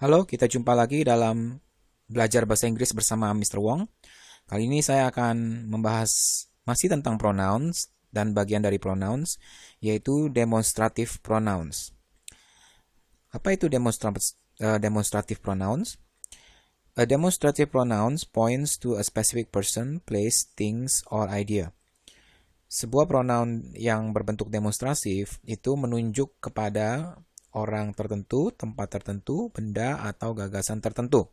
Halo, kita jumpa lagi dalam belajar bahasa Inggris bersama Mr. Wong. Kali ini saya akan membahas masih tentang pronouns dan bagian dari pronouns, yaitu demonstrative pronouns. Apa itu demonstra uh, eh, demonstrative pronouns? A demonstrative pronouns points to a specific person, place, things, or idea. Sebuah pronoun yang berbentuk demonstratif itu menunjuk kepada orang tertentu, tempat tertentu, benda atau gagasan tertentu.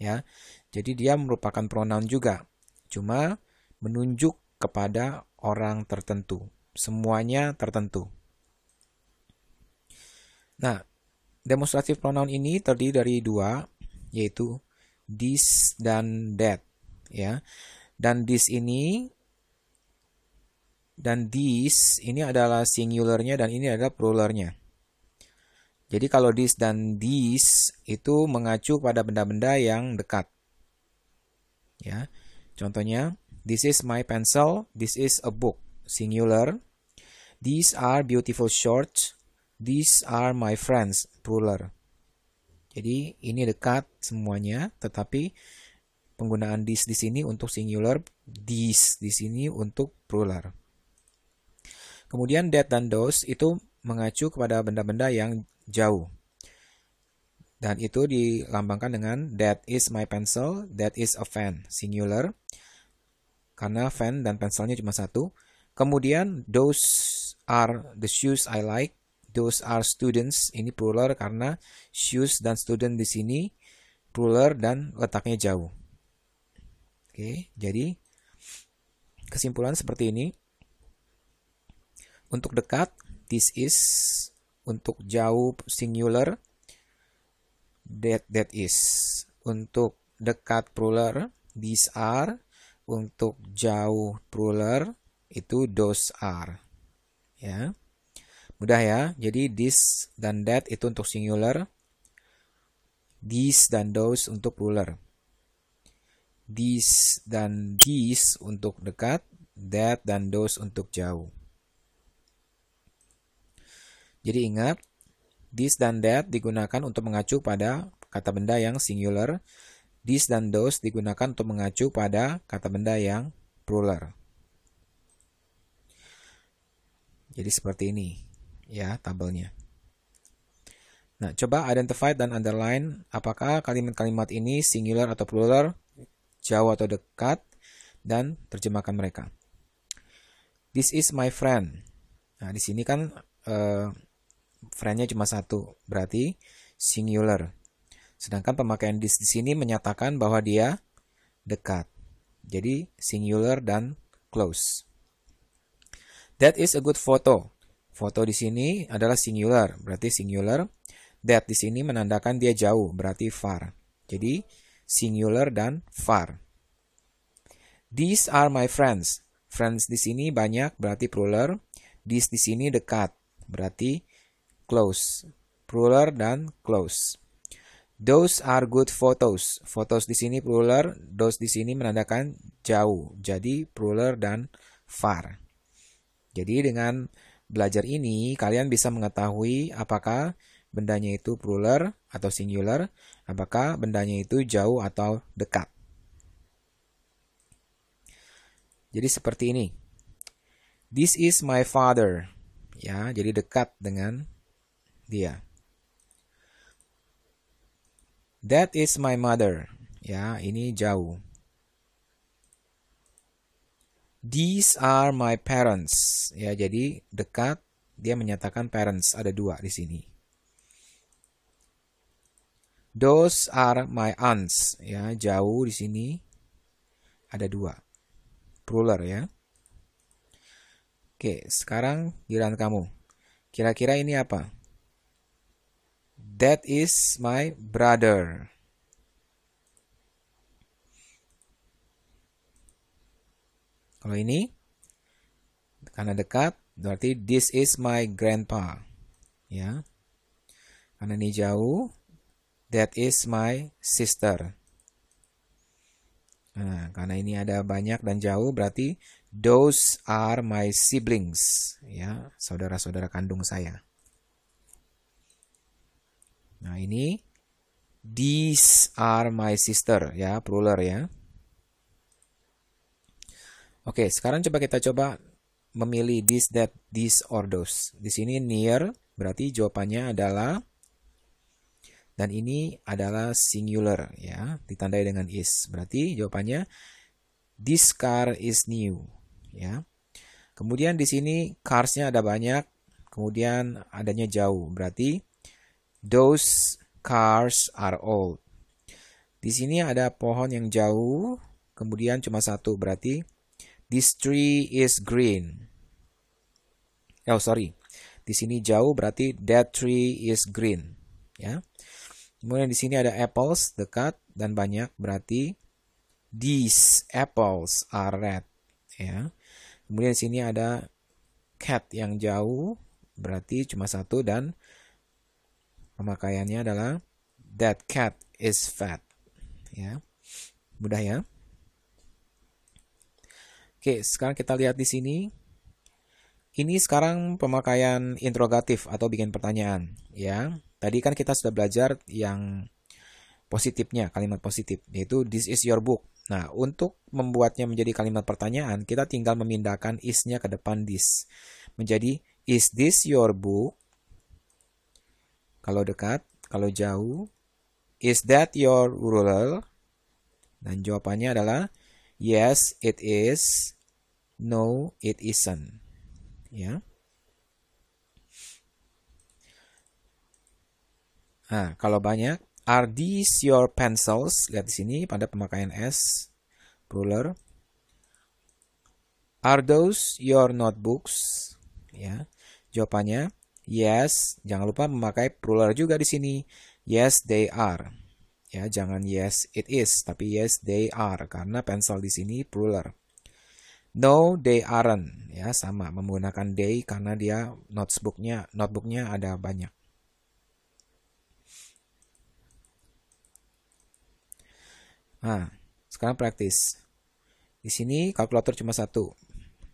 Ya. Jadi dia merupakan pronoun juga. Cuma menunjuk kepada orang tertentu. Semuanya tertentu. Nah, demonstratif pronoun ini terdiri dari dua, yaitu this dan that. Ya. Dan this ini dan this ini adalah singularnya dan ini adalah pluralnya. Jadi kalau this dan these itu mengacu pada benda-benda yang dekat. Ya. Contohnya, this is my pencil, this is a book, singular. These are beautiful shorts, these are my friends, plural. Jadi ini dekat semuanya, tetapi penggunaan this di sini untuk singular, these di sini untuk plural. Kemudian that dan those itu mengacu kepada benda-benda yang jauh. Dan itu dilambangkan dengan that is my pencil, that is a fan, singular. Karena fan dan pensilnya cuma satu. Kemudian those are the shoes I like, those are students. Ini plural karena shoes dan student di sini plural dan letaknya jauh. Oke, jadi kesimpulan seperti ini. Untuk dekat, this is untuk jauh singular that that is untuk dekat plural these are untuk jauh plural itu those are ya mudah ya jadi this dan that itu untuk singular these dan those untuk plural these dan these untuk dekat that dan those untuk jauh jadi ingat, this dan that digunakan untuk mengacu pada kata benda yang singular. This dan those digunakan untuk mengacu pada kata benda yang plural. Jadi seperti ini ya tabelnya. Nah, coba identify dan underline apakah kalimat-kalimat ini singular atau plural, jauh atau dekat, dan terjemahkan mereka. This is my friend. Nah, di sini kan uh, friendnya cuma satu, berarti singular. Sedangkan pemakaian this di sini menyatakan bahwa dia dekat. Jadi singular dan close. That is a good photo. Foto di sini adalah singular, berarti singular. That di sini menandakan dia jauh, berarti far. Jadi singular dan far. These are my friends. Friends di sini banyak, berarti plural. This di sini dekat, berarti close. Plural dan close. Those are good photos. Photos di sini plural, those di sini menandakan jauh. Jadi plural dan far. Jadi dengan belajar ini kalian bisa mengetahui apakah bendanya itu plural atau singular, apakah bendanya itu jauh atau dekat. Jadi seperti ini. This is my father. Ya, jadi dekat dengan dia. That is my mother. Ya, ini jauh. These are my parents. Ya, jadi dekat dia menyatakan parents ada dua di sini. Those are my aunts. Ya, jauh di sini ada dua. Plural ya. Oke, sekarang giliran kamu. Kira-kira ini apa? That is my brother. Kalau ini karena dekat berarti this is my grandpa. Ya. Karena ini jauh that is my sister. Nah, karena ini ada banyak dan jauh berarti those are my siblings ya, saudara-saudara kandung saya. Nah, ini these are my sister ya, plural ya. Oke, sekarang coba kita coba memilih this, that, this, or those. Di sini near berarti jawabannya adalah dan ini adalah singular ya, ditandai dengan is. Berarti jawabannya this car is new ya. Kemudian di sini cars-nya ada banyak, kemudian adanya jauh. Berarti Those cars are old. Di sini ada pohon yang jauh, kemudian cuma satu berarti this tree is green. Oh sorry, di sini jauh berarti that tree is green. Ya. Kemudian di sini ada apples dekat dan banyak berarti these apples are red. Ya. Kemudian di sini ada cat yang jauh berarti cuma satu dan Pemakaiannya adalah that cat is fat. Ya. Mudah ya. Oke, sekarang kita lihat di sini. Ini sekarang pemakaian interrogatif atau bikin pertanyaan, ya. Tadi kan kita sudah belajar yang positifnya, kalimat positif, yaitu this is your book. Nah, untuk membuatnya menjadi kalimat pertanyaan, kita tinggal memindahkan is-nya ke depan this. Menjadi is this your book? Kalau dekat, kalau jauh. Is that your ruler? Dan jawabannya adalah yes, it is. No, it isn't. Ya. Nah, kalau banyak, are these your pencils? Lihat di sini pada pemakaian S, ruler. Are those your notebooks? Ya. Jawabannya Yes, jangan lupa memakai plural juga di sini. Yes, they are. Ya, jangan yes it is, tapi yes they are karena pensil di sini plural. No, they aren't. Ya, sama menggunakan they karena dia notebooknya notebooknya ada banyak. Nah, sekarang praktis. Di sini kalkulator cuma satu.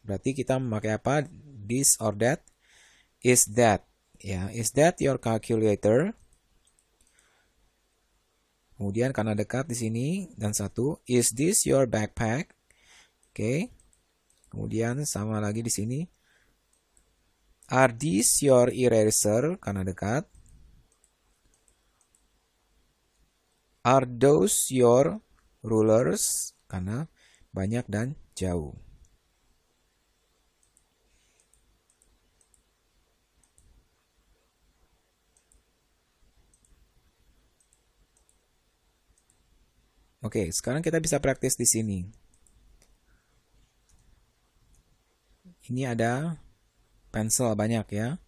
Berarti kita memakai apa? This or that Is that ya, is that your calculator? Kemudian karena dekat di sini dan satu, is this your backpack? Oke. Okay. Kemudian sama lagi di sini. Are these your eraser? Karena dekat. Are those your rulers? Karena banyak dan jauh. Oke, sekarang kita bisa praktis di sini. Ini ada pensil banyak ya.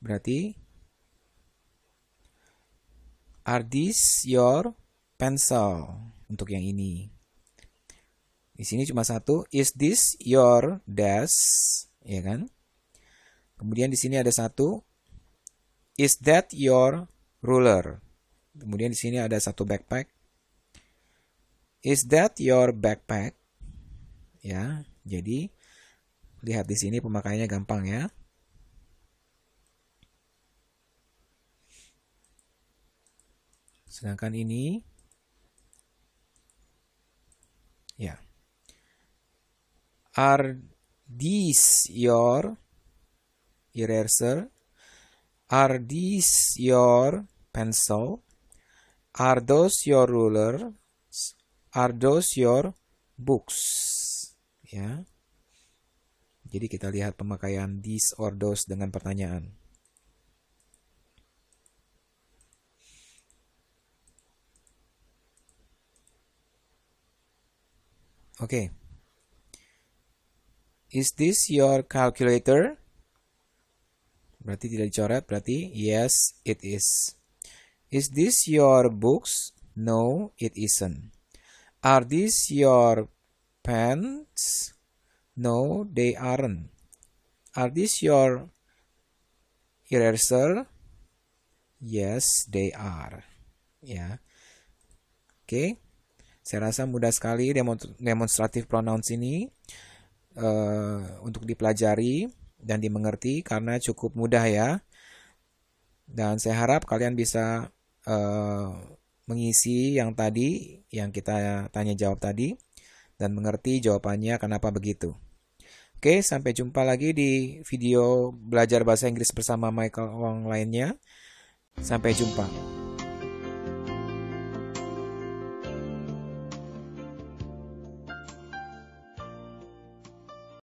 Berarti are this your pencil untuk yang ini. Di sini cuma satu, is this your desk? Ya kan? Kemudian di sini ada satu, is that your ruler? Kemudian di sini ada satu backpack. Is that your backpack? Ya, jadi lihat di sini pemakaiannya gampang ya. Sedangkan ini ya. Are these your eraser? Are these your pencil? Are those your ruler? Are those your books? Ya. Jadi kita lihat pemakaian this or those dengan pertanyaan. Oke. Okay. Is this your calculator? Berarti tidak dicoret, berarti yes it is. Is this your books? No, it isn't. Are these your pants? No, they aren't. Are these your eraser? Yes, they are. Ya. Oke. Okay. Saya rasa mudah sekali demonstratif pronouns ini uh, untuk dipelajari dan dimengerti karena cukup mudah ya. Dan saya harap kalian bisa Eh, mengisi yang tadi yang kita tanya jawab tadi dan mengerti jawabannya kenapa begitu. Oke, sampai jumpa lagi di video belajar bahasa Inggris bersama Michael Wong lainnya. Sampai jumpa.